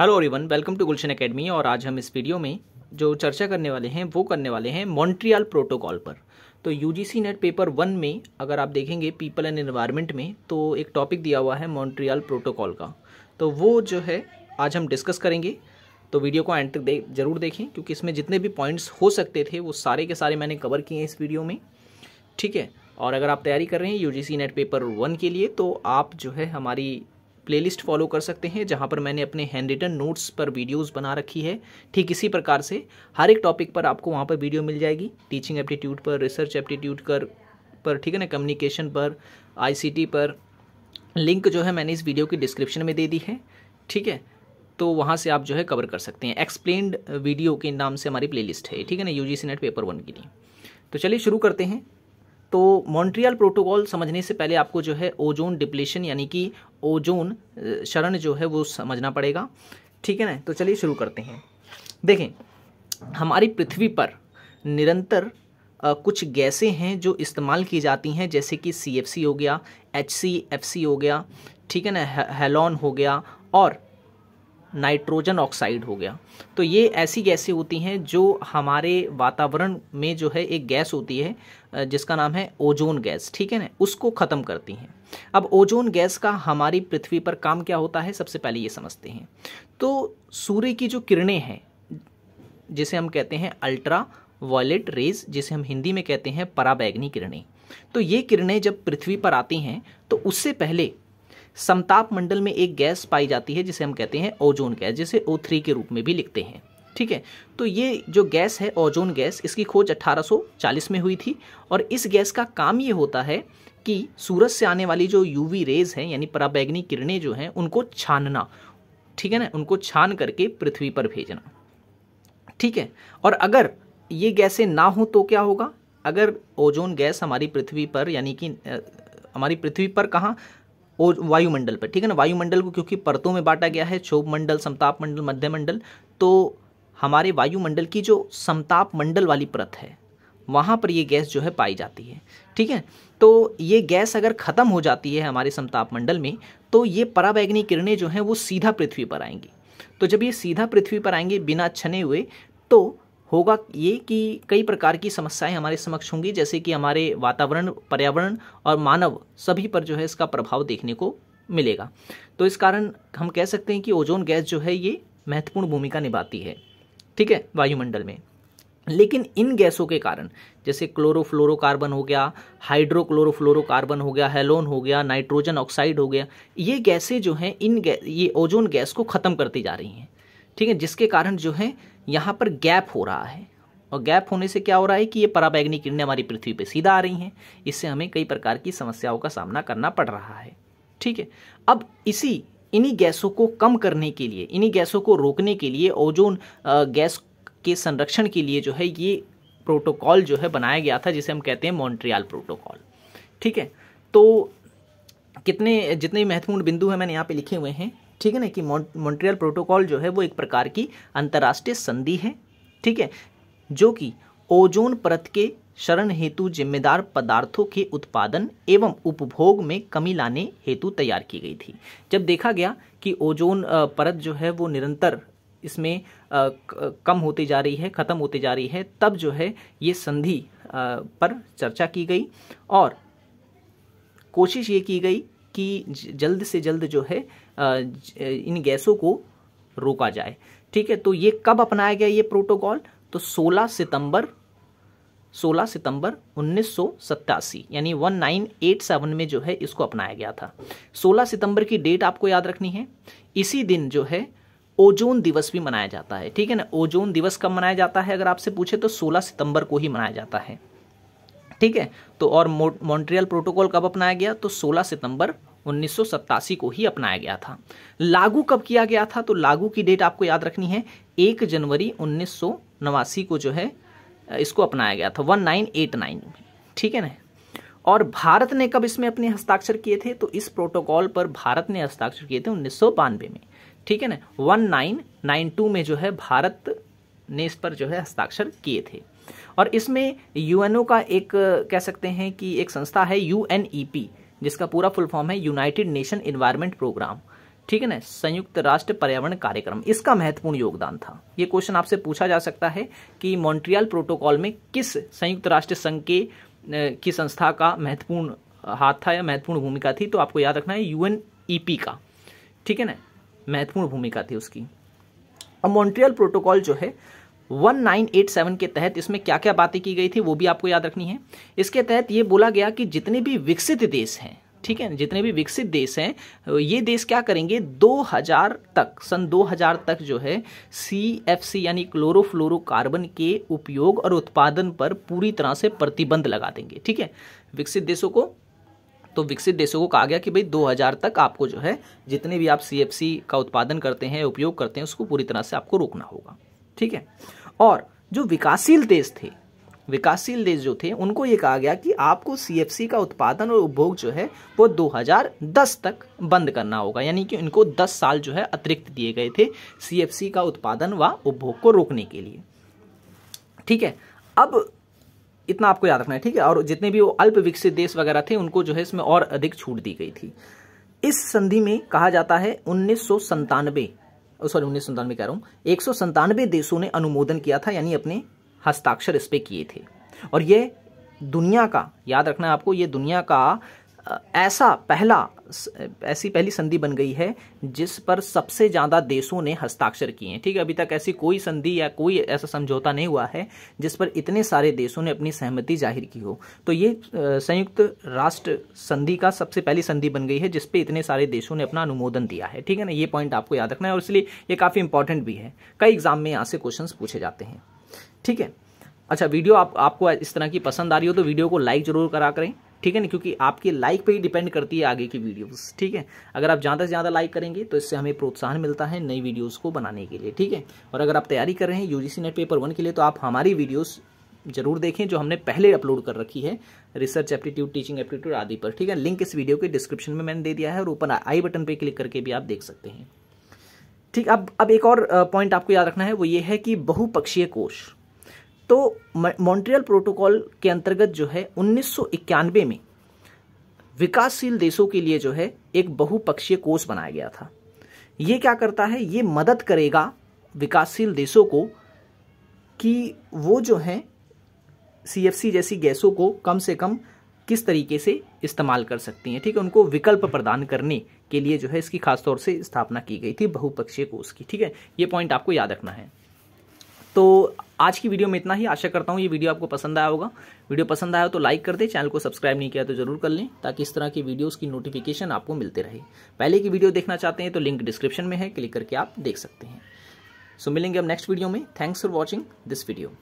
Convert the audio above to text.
hello everyone welcome to Gulshan academy और आज हम इस वीडियो में जो चर्चा करने वाले हैं वो करने वाले हैं मॉन्ट्रियल प्रोटोकॉल पर तो यू नेट पेपर वन में अगर आप देखेंगे पीपल एंड एनवायरनमेंट में तो एक टॉपिक दिया हुआ है मॉन्ट्रियल प्रोटोकॉल का तो वो जो है आज हम डिस्कस करेंगे तो वीडियो को एंड तक दे ज़रूर देखें क्योंकि इसमें जितने भी पॉइंट्स हो सकते थे वो सारे के सारे मैंने कवर किए हैं इस वीडियो में ठीक है और अगर आप तैयारी कर रहे हैं यू नेट पेपर वन के लिए तो आप जो है हमारी प्लेलिस्ट फॉलो कर सकते हैं जहाँ पर मैंने अपने हैंड रिटन नोट्स पर वीडियोस बना रखी है ठीक इसी प्रकार से हर एक टॉपिक पर आपको वहाँ पर वीडियो मिल जाएगी टीचिंग एप्टीट्यूड पर रिसर्च एप्टीट्यूड कर पर ठीक है ना कम्युनिकेशन पर आई पर लिंक जो है मैंने इस वीडियो की डिस्क्रिप्शन में दे दी है ठीक है तो वहाँ से आप जो है कवर कर सकते हैं एक्सप्लेन्ड वीडियो के नाम से हमारी प्लेलिस्ट है ठीक है ना यूजीसी नेट पेपर वन के लिए तो चलिए शुरू करते हैं तो मॉन्ट्रियल प्रोटोकॉल समझने से पहले आपको जो है ओजोन डिप्लेशन यानी कि ओजोन शरण जो है वो समझना पड़ेगा ठीक है ना तो चलिए शुरू करते हैं देखें हमारी पृथ्वी पर निरंतर आ, कुछ गैसें हैं जो इस्तेमाल की जाती हैं जैसे कि सी हो गया एच हो गया ठीक है ना हेलॉन हो गया और नाइट्रोजन ऑक्साइड हो गया तो ये ऐसी गैसें होती हैं जो हमारे वातावरण में जो है एक गैस होती है जिसका नाम है ओजोन गैस ठीक है ना उसको ख़त्म करती हैं अब ओजोन गैस का हमारी पृथ्वी पर काम क्या होता है सबसे पहले ये समझते हैं तो सूर्य की जो किरणें हैं जिसे हम कहते हैं अल्ट्रा वॉयलेट रेज जिसे हम हिंदी में कहते हैं पराबैगनी किरणें तो ये किरणें जब पृथ्वी पर आती हैं तो उससे पहले समताप मंडल में एक गैस पाई जाती है जिसे हम कहते हैं ओजोन गैस जिसे ओ थ्री के रूप में भी लिखते हैं ठीक है तो ये जो गैस है ओजोन गैस इसकी खोज 1840 में हुई थी और इस गैस का काम ये होता है कि सूरज से आने वाली जो यूवी रेज हैं यानी पराबैग्नी किरणें जो हैं उनको छानना ठीक है ना उनको छान करके पृथ्वी पर भेजना ठीक है और अगर ये गैसें ना हो तो क्या होगा अगर ओजोन गैस हमारी पृथ्वी पर यानी कि हमारी पृथ्वी पर कहाँ और वायुमंडल पर ठीक है ना वायुमंडल को क्योंकि परतों में बांटा गया है क्षोभ मंडल समताप मंडल मध्य मंडल तो हमारे वायुमंडल की जो समताप मंडल वाली परत है वहाँ पर ये गैस जो है पाई जाती है ठीक है तो ये गैस अगर ख़त्म हो जाती है हमारे समताप मंडल में तो ये पराबैग्नी किरणें जो हैं वो सीधा पृथ्वी पर आएंगी तो जब ये सीधा पृथ्वी पर आएंगे बिना छने हुए तो होगा ये कि कई प्रकार की समस्याएं हमारे समक्ष होंगी जैसे कि हमारे वातावरण पर्यावरण और मानव सभी पर जो है इसका प्रभाव देखने को मिलेगा तो इस कारण हम कह सकते हैं कि ओजोन गैस जो है ये महत्वपूर्ण भूमिका निभाती है ठीक है वायुमंडल में लेकिन इन गैसों के कारण जैसे क्लोरोफ्लोरोकार्बन हो गया हाइड्रोक्लोरोफ्लोरोकार्बन हो गया हेलोन हो गया नाइट्रोजन ऑक्साइड हो गया ये गैसें जो हैं इन गै ये ओजोन गैस को ख़त्म करती जा रही हैं ठीक है जिसके कारण जो है यहाँ पर गैप हो रहा है और गैप होने से क्या हो रहा है कि ये पराबैग्नी किरणें हमारी पृथ्वी पर सीधा आ रही हैं इससे हमें कई प्रकार की समस्याओं का सामना करना पड़ रहा है ठीक है अब इसी इन्हीं गैसों को कम करने के लिए इन्हीं गैसों को रोकने के लिए ओजोन गैस के संरक्षण के लिए जो है ये प्रोटोकॉल जो है बनाया गया था जिसे हम कहते हैं मॉन्ट्रियाल प्रोटोकॉल ठीक है तो कितने जितने महत्वपूर्ण बिंदु हैं मैंने यहाँ पे लिखे हुए हैं ठीक है ना कि मॉन्ट्रियल प्रोटोकॉल जो है वो एक प्रकार की अंतर्राष्ट्रीय संधि है ठीक है जो कि ओजोन परत के शरण हेतु जिम्मेदार पदार्थों के उत्पादन एवं उपभोग में कमी लाने हेतु तैयार की गई थी जब देखा गया कि ओजोन परत जो है वो निरंतर इसमें कम होती जा रही है ख़त्म होती जा रही है तब जो है ये संधि पर चर्चा की गई और कोशिश ये की गई कि जल्द से जल्द जो है इन गैसों को रोका जाए ठीक है तो ये कब अपनाया गया ये प्रोटोकॉल तो 16 सितंबर 16 सितंबर उन्नीस यानी 1987 में जो है इसको अपनाया गया था 16 सितंबर की डेट आपको याद रखनी है इसी दिन जो है ओजोन दिवस भी मनाया जाता है ठीक है ना ओजोन दिवस कब मनाया जाता है अगर आपसे पूछे तो 16 सितंबर को ही मनाया जाता है ठीक है तो और मॉन्ट्रियल प्रोटोकॉल कब अपनाया गया तो 16 सितंबर उन्नीस को ही अपनाया गया था लागू कब किया गया था तो लागू की डेट आपको याद रखनी है एक जनवरी उन्नीस को जो है इसको अपनाया गया था वन नाइन एट नाइन में ठीक है ना और भारत ने कब इसमें अपने हस्ताक्षर किए थे तो इस प्रोटोकॉल पर भारत ने हस्ताक्षर किए थे उन्नीस में ठीक है ना वन नाइन नाइन टू में जो है भारत ने इस पर जो है हस्ताक्षर किए थे और इसमें यूएनओ का एक कह सकते हैं कि एक संस्था है यूएनईपी जिसका पूरा फुल फॉर्म है यूनाइटेड नेशन इन्वायरमेंट प्रोग्राम ठीक है ना संयुक्त राष्ट्र पर्यावरण कार्यक्रम इसका महत्वपूर्ण योगदान था ये क्वेश्चन आपसे पूछा जा सकता है कि मॉन्ट्रियल प्रोटोकॉल में किस संयुक्त राष्ट्र संघ के की संस्था का महत्वपूर्ण हाथ था या महत्वपूर्ण भूमिका थी तो आपको याद रखना है यू e का ठीक है ना महत्वपूर्ण भूमिका थी उसकी अब मॉन्ट्रियल प्रोटोकॉल जो है 1987 के तहत इसमें क्या क्या बातें की गई थी वो भी आपको याद रखनी है इसके तहत ये बोला गया कि जितने भी विकसित देश हैं ठीक है जितने भी विकसित देश हैं ये देश क्या करेंगे 2000 तक सन 2000 तक जो है सी एफ सी यानी क्लोरोफ्लोरोकार्बन के उपयोग और उत्पादन पर पूरी तरह से प्रतिबंध लगा देंगे ठीक है विकसित देशों को तो विकसित देशों को कहा गया कि भाई 2000 तक आपको जो है जितने भी आप सी का उत्पादन करते हैं उपयोग करते हैं उसको पूरी तरह से आपको रोकना होगा ठीक है और जो विकासशील देश थे विकासशील देश जो थे उनको ये कहा गया कि आपको सीएफसी का उत्पादन और उपभोग जो है वो 2010 तक बंद करना होगा यानी कि इनको 10 साल जो है अतिरिक्त दिए गए थे सीएफसी का उत्पादन व उपभोग को रोकने के लिए ठीक है अब इतना आपको याद रखना है ठीक है और जितने भी वो अल्प विकसित देश वगैरह थे उनको जो है इसमें और अधिक छूट दी गई थी इस संधि में कहा जाता है उन्नीस सॉरी उन्नीस संतानवे कह रहा हूँ एक सौ संतानवे देशों ने अनुमोदन किया था यानी अपने हस्ताक्षर इस पर किए थे और ये दुनिया का याद रखना है आपको ये दुनिया का ऐसा पहला ऐसी पहली संधि बन गई है जिस पर सबसे ज़्यादा देशों ने हस्ताक्षर किए हैं ठीक है अभी तक ऐसी कोई संधि या कोई ऐसा समझौता नहीं हुआ है जिस पर इतने सारे देशों ने अपनी सहमति जाहिर की हो तो ये संयुक्त राष्ट्र संधि का सबसे पहली संधि बन गई है जिसपे इतने सारे देशों ने अपना अनुमोदन दिया है ठीक है ना ये पॉइंट आपको याद रखना है और इसलिए ये काफ़ी इंपॉर्टेंट भी है कई एग्जाम में यहाँ से क्वेश्चन पूछे जाते हैं ठीक है अच्छा वीडियो आप आपको इस तरह की पसंद आ रही हो तो वीडियो को लाइक जरूर करा करें ठीक है ना क्योंकि आपके लाइक पे ही डिपेंड करती है आगे की वीडियोस ठीक है अगर आप ज़्यादा से ज़्यादा लाइक करेंगे तो इससे हमें प्रोत्साहन मिलता है नई वीडियोस को बनाने के लिए ठीक है और अगर आप तैयारी कर रहे हैं यूजीसी नेट पेपर वन के लिए तो आप हमारी वीडियोस जरूर देखें जो हमने पहले अपलोड कर रखी है रिसर्च एप्टीट्यूड टीचिंग एप्टीट्यूड आदि पर ठीक है लिंक इस वीडियो के डिस्क्रिप्शन में मैंने दे दिया है और ऊपर आई बटन पर क्लिक करके भी आप देख सकते हैं ठीक अब अब एक और पॉइंट आपको याद रखना है वो ये है कि बहुपक्षीय कोश तो मॉन्ट्रियल प्रोटोकॉल के अंतर्गत जो है उन्नीस में विकासशील देशों के लिए जो है एक बहुपक्षीय कोष बनाया गया था ये क्या करता है ये मदद करेगा विकासशील देशों को कि वो जो हैं सी जैसी गैसों को कम से कम किस तरीके से इस्तेमाल कर सकती हैं ठीक है उनको विकल्प प्रदान करने के लिए जो है इसकी खासतौर से स्थापना की गई थी बहुपक्षीय कोष की ठीक है ये पॉइंट आपको याद रखना है तो आज की वीडियो में इतना ही आशा करता हूँ ये वीडियो आपको पसंद आया होगा वीडियो पसंद आया हो तो लाइक कर दें चैनल को सब्सक्राइब नहीं किया तो जरूर कर लें ताकि इस तरह की वीडियोस की नोटिफिकेशन आपको मिलते रहे पहले की वीडियो देखना चाहते हैं तो लिंक डिस्क्रिप्शन में है क्लिक करके आप देख सकते हैं सो मिलेंगे अब नेक्स्ट वीडियो में thanks for watching this video